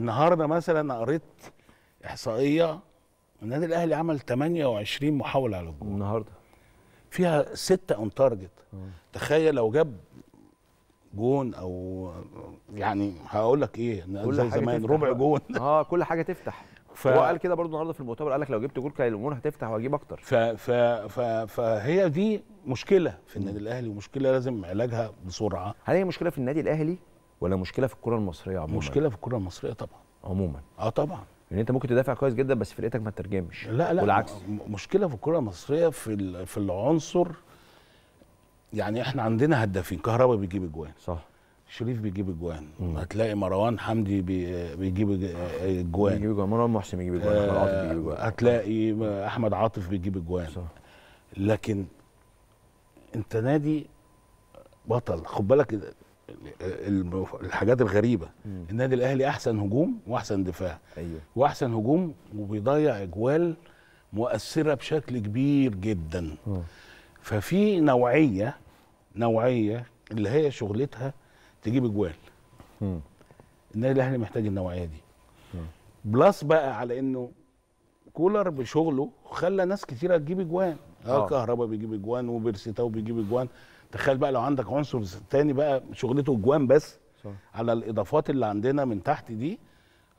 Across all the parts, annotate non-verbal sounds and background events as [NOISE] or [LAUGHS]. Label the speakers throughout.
Speaker 1: النهارده مثلا قريت احصائيه النادي الاهلي عمل 28 محاوله على الجول النهارده فيها ستة اون تارجت تخيل لو جاب
Speaker 2: جون او يعني هقول لك ايه زي زمان ربع جون [LAUGHS] اه كل حاجه تفتح ف... هو قال كده برضه النهارده في المؤتمر قال لك لو جبت جول كان الامور هتفتح وهجيب
Speaker 1: اكتر ف... ف... ف... فهي دي مشكله في النادي الاهلي ومشكله لازم علاجها
Speaker 2: بسرعه هل هي مشكله في النادي الاهلي ولا مشكله في الكره المصريه عموما مشكله في الكره المصريه طبعا عموما اه طبعا ان يعني انت ممكن تدافع كويس جدا بس فرقتك ما تترجمش لا لا والعكس
Speaker 1: مشكله في الكره المصريه في في العنصر يعني احنا عندنا هدافين كهربا بيجيب اجوان صح شريف بيجيب اجوان هتلاقي مروان حمدي بيجيب اجوان بيجيب اجوان مروان محسن بيجيب اجوان احمد عاطف بيجيب اجوان آه، هتلاقي احمد عاطف بيجيب اجوان صح لكن انت نادي بطل خد بالك الحاجات الغريبه مم. النادي الاهلي احسن هجوم واحسن دفاع أيوه. واحسن هجوم وبيضيع اجوال مؤثره بشكل كبير جدا مم. ففي نوعيه نوعيه اللي هي شغلتها تجيب اجوال النادي الاهلي محتاج النوعيه دي مم. بلس بقى على انه كولر بشغله خلى ناس كتيره تجيب اجوان اه, آه، كهربا بيجيب اجوان وبيرسيتاو بيجيب اجوان تخيل بقى لو عندك عنصر تاني بقى شغلته جوان بس صح. على الاضافات اللي عندنا من تحت دي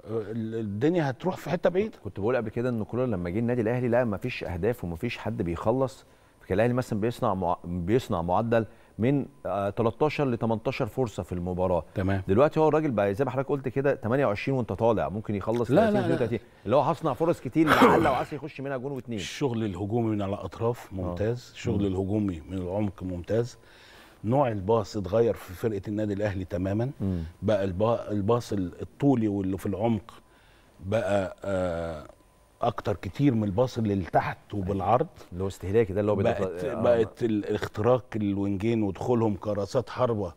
Speaker 2: آه، الدنيا هتروح في حته بعيده كنت بقول قبل كده ان كولر لما جه النادي الاهلي لا مفيش اهداف ومفيش حد بيخلص كان الاهلي مثلا بيصنع مع... بيصنع معدل من 13 آه، ل 18 فرصه في المباراه تمام دلوقتي هو الراجل بقى زي ما حضرتك قلت كده 28 وانت طالع ممكن يخلص 30 32 اللي هو هصنع فرص كتير لعل وعسى يخش منها جون واثنين الشغل
Speaker 1: الهجومي من على الاطراف آه. ممتاز الشغل مم. الهجومي من العمق ممتاز نوع الباص اتغير في فرقه النادي الاهلي تماما مم. بقى الباص الطولي واللي في العمق بقى آه اكتر كتير من الباص اللي لتحت وبالعرض اللي هو استهلاكي ده اللي هو بقت آه. بقت الاختراق الوينجين ودخولهم كراسات حربه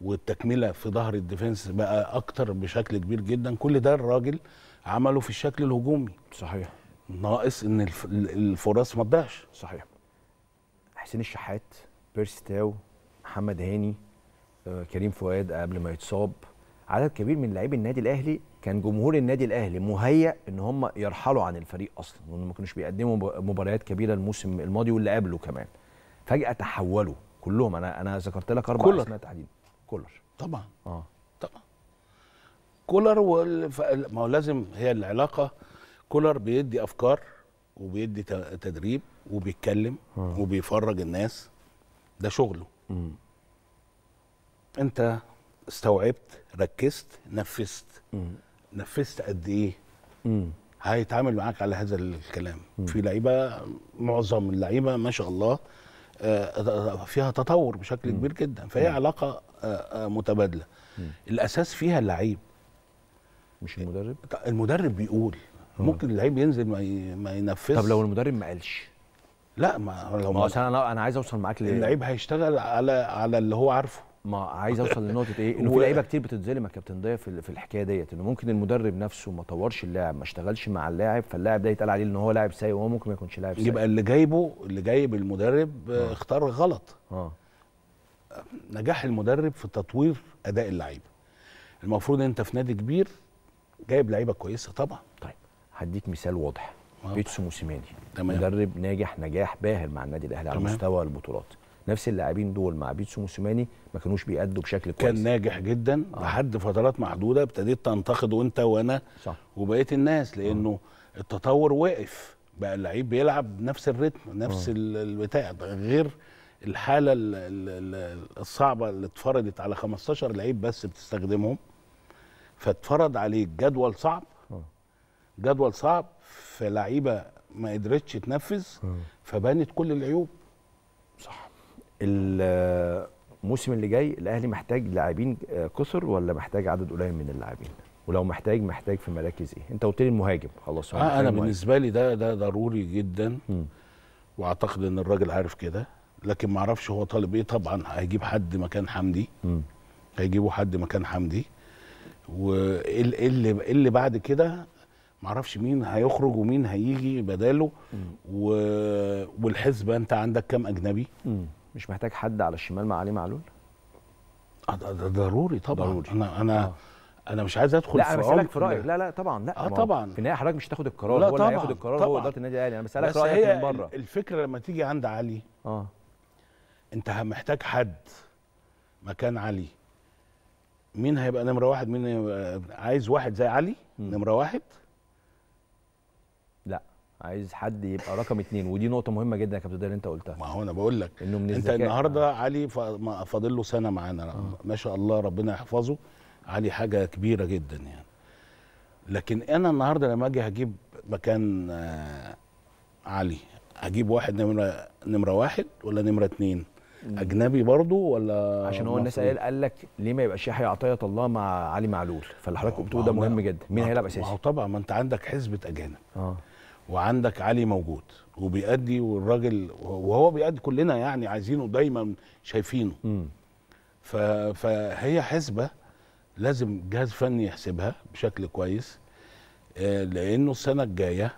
Speaker 1: والتكمله في ظهر الديفنس بقى اكتر بشكل كبير جدا كل ده الراجل عمله في الشكل الهجومي
Speaker 2: صحيح ناقص ان الفرص ما تضيعش صحيح حسين الشحات بيرسي تاو محمد هاني آه، كريم فؤاد قبل ما يتصاب عدد كبير من لاعبي النادي الاهلي كان جمهور النادي الاهلي مهيأ ان هم يرحلوا عن الفريق اصلا وان ما كانوش بيقدموا مباريات كبيره الموسم الماضي واللي قبله كمان فجاه تحولوا كلهم انا انا ذكرت لك اربع كولر. اسماء تحديدا كولر طبعا اه طبعا
Speaker 1: كولر والف... ما هو لازم هي العلاقه كولر بيدي افكار وبيدي تدريب وبيتكلم آه. وبيفرج الناس ده شغله م. انت استوعبت ركزت نفذت نفذت قد ايه امم هيتعامل معاك على هذا الكلام مم. في لعيبه معظم اللعيبه ما شاء الله آه، فيها تطور بشكل مم. كبير جدا فهي مم. علاقه آه، آه، متبادله مم. الاساس فيها اللعيب مش المدرب المدرب بيقول مم. ممكن اللعيب ينزل ما, ينفذش طب لو المدرب ما قالش
Speaker 2: لا ما لو ما انا انا عايز اوصل معاك ليه اللعيب هيشتغل على على اللي هو عارفه ما عايز اوصل لنقطه ايه [LAUGHS] انه في لعيبه كتير بتتظلم يا كابتن ضيا في, في الحكايه ديت انه ممكن المدرب نفسه ما طورش اللاعب ما اشتغلش مع اللاعب فاللاعب ده يتقال عليه ان هو لاعب سيء وهو ممكن ما يكونش لاعب سيء يبقى
Speaker 1: اللي جايبه اللي جايب المدرب
Speaker 2: آه. آه. اختار غلط
Speaker 1: آه. نجاح المدرب في تطوير اداء اللعيبه المفروض انت في نادي كبير
Speaker 2: جايب لعيبه كويسه طبعا طيب هديك مثال واضح آه. بيتسو موسيماني مدرب ناجح نجاح باهر مع النادي الاهلي على مستوى البطولات نفس اللاعبين دول مع بيتسو موسيماني ما كانوش بيأدوا بشكل كويس كان ناجح جدا آه. لحد فترات محدوده ابتديت تنتقد وانت
Speaker 1: وانا صح. وبقيه الناس آه. لانه آه. التطور واقف بقى اللعيب بيلعب نفس الريتم نفس آه. البتاع غير الحاله الصعبه اللي اتفرضت على 15 لعيب بس بتستخدمهم فاتفرض عليك جدول صعب آه. جدول صعب فلعيبه ما قدرتش تنفذ
Speaker 2: آه. فبانت كل العيوب الموسم اللي جاي الاهلي محتاج لاعبين آه، كثر ولا محتاج عدد قليل من اللاعبين ولو محتاج محتاج في مراكز ايه انت قلت لي المهاجم خلاص آه انا المهاجم. بالنسبه
Speaker 1: لي ده ده ضروري جدا م. واعتقد ان الراجل عارف كده لكن ما اعرفش هو طالب ايه طبعا هيجيب حد مكان حمدي م. هيجيبوا حد مكان حمدي واللي اللي بعد كده ما اعرفش مين هيخرج ومين هيجي بداله و... انت عندك كام اجنبي م. مش محتاج حد على الشمال مع علي معلول آه، ده ضروري طبعا ضروري. انا انا آه. انا مش عايز ادخل في لا انا بسالك في رايك لا
Speaker 2: لا طبعا لا اه طبعا في النهايه حضرتك مش
Speaker 1: هتاخد القرار لا هو طبعا. اللي هياخد القرار طبعا. هو اداره النادي الاهلي انا بسالك رايك من بره الفكره لما تيجي عند علي اه انت محتاج حد مكان علي مين هيبقى نمره واحد مين عايز واحد زي علي
Speaker 2: نمره واحد عايز حد يبقى رقم اثنين ودي نقطه مهمه جدا يا كابتن اللي انت قلتها ما هو انا بقول لك انه من انت النهارده
Speaker 1: علي فاضل له سنه معانا آه. ما شاء الله ربنا يحفظه علي حاجه كبيره جدا يعني لكن انا النهارده لما اجي هجيب مكان آه علي هجيب واحد نمره نمره واحد ولا نمره اثنين اجنبي برضه ولا عشان هو الناس قال
Speaker 2: لك ليه ما يبقاش يحيى عطيه الله مع علي معلول فاللي حضرتك بتقوله ده مهم جدا مين هيلعب اساسي؟ ما هو طبعا ما انت عندك حزبه اجانب اه وعندك علي موجود وبيأدي
Speaker 1: والراجل وهو بيأدي كلنا يعني عايزينه دايما شايفينه ف فهي حسبة لازم جهاز فني يحسبها بشكل كويس آه، لانه السنه الجايه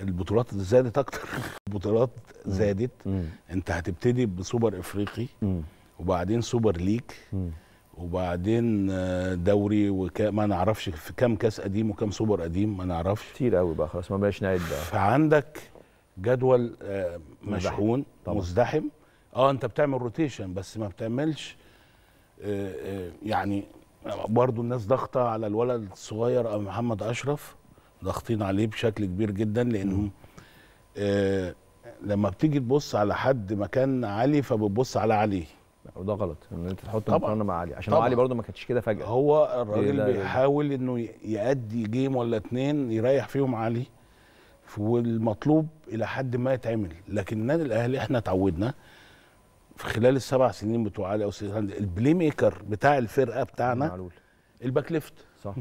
Speaker 1: البطولات زادت اكتر [LAUGHS] البطولات زادت مم. انت هتبتدي بسوبر افريقي مم. وبعدين سوبر ليج وبعدين آه، دوري وك... ما نعرفش في كام كاس قديم وكام سوبر قديم ما نعرفش كتير قوي بقى خلاص ما بقاش نعد بقى فعندك جدول آه، مشحون طبعا. مزدحم اه انت بتعمل روتيشن بس ما بتعملش آه، يعني برضو الناس ضاغطه على الولد الصغير محمد اشرف ضاغطين عليه بشكل كبير جدا لانه لما بتيجي تبص على حد مكان علي فبتبص على علي وده غلط
Speaker 2: ان انت تحط مقارنه مع علي عشان طبعًا. علي برده
Speaker 1: ما كانتش كده فجاه هو الراجل بيحاول انه يأدي جيم ولا اتنين يريح فيهم علي والمطلوب الى حد ما يتعمل لكن النادي الاهلي احنا اتعودنا في خلال السبع سنين بتوع علي او البلاي ميكر بتاع الفرقه بتاعنا معلول الباك ليفت صح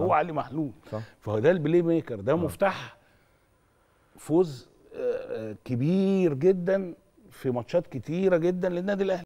Speaker 1: هو صح. علي محلول صح فهو ده البلاي ميكر ده آه. مفتاح آه، فوز آه، كبير جدا في ماتشات كتيره جدا للنادي الاهلي